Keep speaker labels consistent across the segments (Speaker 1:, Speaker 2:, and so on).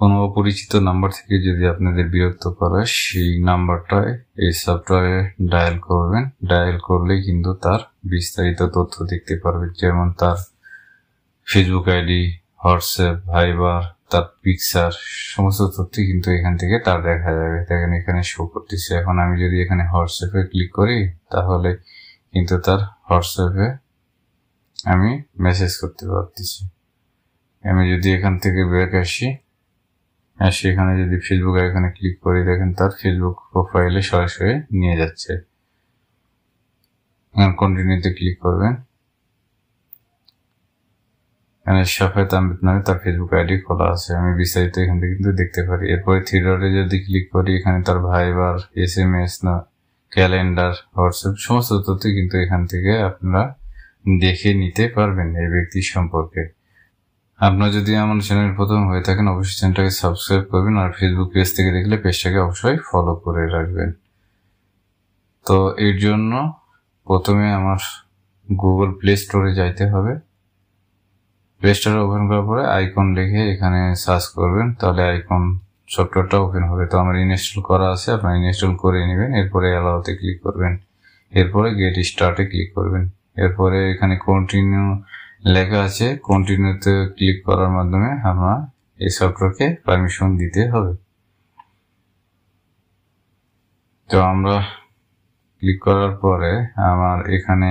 Speaker 1: কোনো অপরিচিত নাম্বার থেকে যদি আপনাদের বিরক্ত করা সেই নাম্বারটায় এই সফটওয়্যারে ডায়াল করবেন ডায়াল করলে কিন্তু তার বিস্তারিত তথ্য দেখতে পারবেন যেমন তার ফেসবুক আইডি হোয়াটসঅ্যাপ ভাইবার তার পিকচার সমস্ত তথ্য কিন্তু এখান থেকে তার দেখা যাবে দেখেন এখানে শো করতেছে এখন আমি যদি এখানে হোয়াটসঅ্যাপে ক্লিক করি তাহলে কিন্তু তার হোয়াটসঅ্যাপে আমি মেসেজ করতে পারতেছি আমি যদি এখান থেকে ব্যাক আসি হ্যাঁ, সেখানে যদি ফেসবুক এখানে ক্লিক করি দেখেন তার ফেসবুক প্রোফাইলে সরাসরি নিয়ে যাচ্ছে কন্টিনিউতে হ্যাঁ, ক্লিক করবেন এখানে হ্যাঁ, সাফেদ আহমেদ নামে তার ফেসবুক আইডি খোলা আছে আমি বিস্তারিত এখান থেকে কিন্তু দেখতে পারি এরপরে থিয়েটারে যদি ক্লিক করি এখানে তার ভাইবার এস এম এস না ক্যালেন্ডার হোয়াটসঅ্যাপ সমস্ত তথ্য কিন্তু এখান থেকে আপনারা দেখে নিতে পারবেন এই ব্যক্তি সম্পর্কে আপনারা যদি আমার চ্যানেল প্রথম হয়ে থাকেন অবশ্যই চ্যানেলটাকে সাবস্ক্রাইব করবেন আর ফেসবুক পেজ থেকে দেখলে পেজটাকে অবশ্যই ফলো করে রাখবেন তো এর জন্য প্রথমে আমার গুগল প্লে স্টোরে যাইতে হবে প্লে স্টোর ওপেন করার পরে আইকন লিখে এখানে সার্চ করবেন তাহলে আইকন সফটওয়্যারটা ওপেন হবে তো আমার ইনস্টল করা আছে আপনারা ইনস্টল করে নেবেন এরপরে অ্যালাওতে ক্লিক করবেন এরপরে গেট স্টার্টে ক্লিক করবেন এরপরে এখানে কন্টিনিউ লেখা আছে কন্টিনিউতে ক্লিক করার মাধ্যমে আমরা এই সফটওয়্যারকে পারমিশন দিতে হবে তো আমরা ক্লিক করার পরে আমার এখানে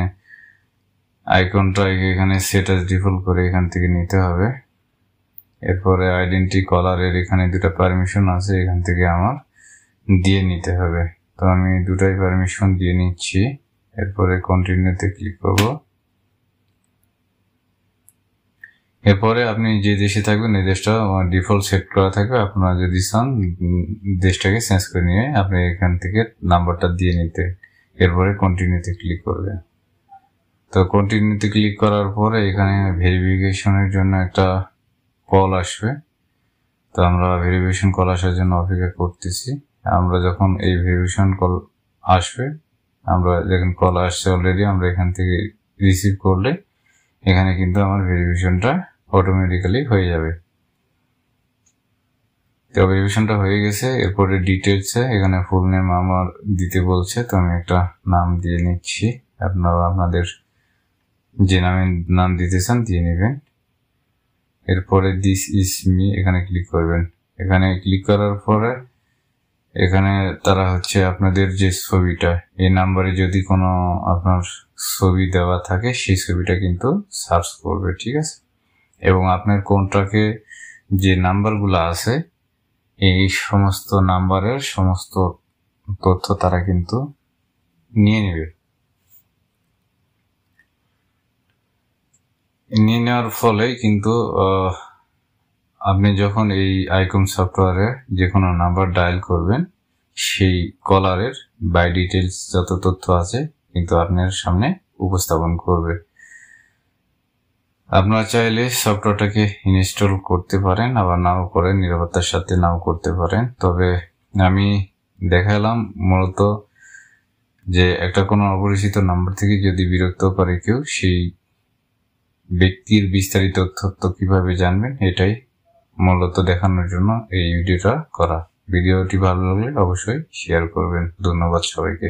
Speaker 1: আইকনটা এখানে সেট ডিফল্ট করে এখান থেকে নিতে হবে এরপরে আইডেন্টি কলারের এখানে দুটা পারমিশন আছে এখান থেকে আমার দিয়ে নিতে হবে তো আমি দুটাই পারমিশন দিয়ে নিচ্ছি এরপরে কন্টিনিউতে ক্লিক করবো এরপরে আপনি যে দেশে থাকবেন এই দেশটা ডিফল্ট সেট করা থাকবে আপনারা যদি চান দেশটাকে চেঞ্জ করে নিয়ে আপনি এখান থেকে নাম্বারটা দিয়ে নিতে এরপরে কন্টিনিউতে ক্লিক করবে তো কন্টিনিউতে ক্লিক করার পরে এখানে ভেরিফিকেশনের জন্য একটা কল আসবে তো আমরা ভেরিফিকেশন কল আসার জন্য অপেক্ষা করতেছি আমরা যখন এই ভেরিফিকেশন কল আসবে আমরা যখন কল আসছে অলরেডি আমরা এখান থেকে রিসিভ করলে এখানে কিন্তু আমার ভেরিফিকেশনটা অটোমেটিক্যালি হয়ে যাবে তো ভেরিফিকেশনটা হয়ে গেছে এরপরে ডিটেলসে এখানে ফুল নেম আমার দিতে বলছে তো আমি একটা নাম দিয়ে নিচ্ছি আপনারা আপনাদের যে নামে নাম দিতে চান দিয়ে নেবেন এরপরে দিস ইস মি এখানে ক্লিক করবেন এখানে ক্লিক করার পরে এখানে তারা হচ্ছে আপনাদের যে ছবিটা এই নাম্বারে যদি কোনো আপনার ছবি দেওয়া থাকে সেই ছবিটা কিন্তু সার্চ করবে ঠিক আছে এবং আপনার কোনটাকে যে নাম্বারগুলো আছে এই সমস্ত নাম্বারের সমস্ত তথ্য তারা কিন্তু নিয়ে নেবে নিয়ে নেওয়ার ফলে কিন্তু আপনি যখন এই আইকম সফটওয়্যারে যে কোনো নাম্বার ডায়াল করবেন সেই কলারের বাই ডিটেলস যত তথ্য আছে কিন্তু আপনার সামনে উপস্থাপন করবে আপনারা চাইলে সফটওয়্যারটাকে ইনস্টল করতে পারেন আবার নাও করেন নিরাপত্তার সাথে নাও করতে পারেন তবে আমি দেখালাম মূলত যে একটা কোনো অপরিচিত নাম্বার থেকে যদি বিরক্ত করে কেউ সেই ব্যক্তির বিস্তারিত তথ্য কিভাবে জানবেন এটাই মূলত দেখানোর জন্য এই ভিডিওটা করা ভিডিওটি ভালো লাগলে অবশ্যই শেয়ার করবেন ধন্যবাদ সবাইকে